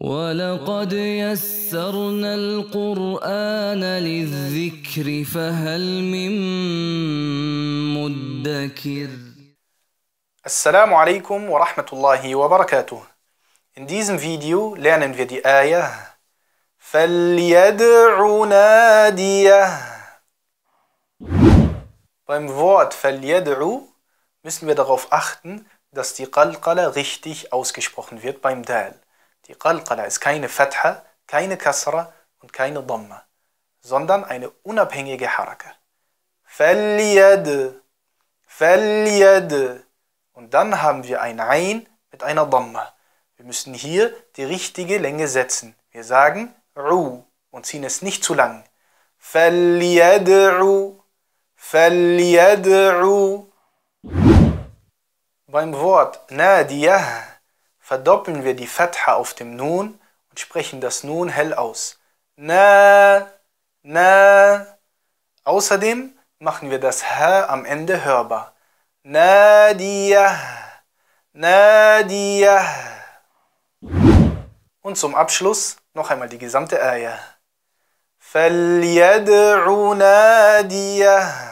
ولقد يسرنا القرآن للذكر فهل من مدكر السلام عليكم ورحمة الله وبركاته In diesem Video lernen wir die آية فَلْيَدْعُ نَادِيَهُ Beim Wort فَلْيَدْعُ müssen wir darauf achten, dass die Qalqala richtig ausgesprochen wird beim Dal. Die Qalqala ist keine Fatha, keine Kasra und keine Dhamma, sondern eine unabhängige Haraka. Falliyad, Falliyad. Und dann haben wir ein Ein mit einer Dhamma. Wir müssen hier die richtige Länge setzen. Wir sagen Ru und ziehen es nicht zu lang. Falliyad'u, Falliyad'u. Beim Wort Nadiyah verdoppeln wir die Fatha auf dem Nun und sprechen das Nun hell aus. Na, na. Außerdem machen wir das H am Ende hörbar. Nadia, Nadia. Und zum Abschluss noch einmal die gesamte Ayah. فَلْيَدْعُ نَادِيَهُ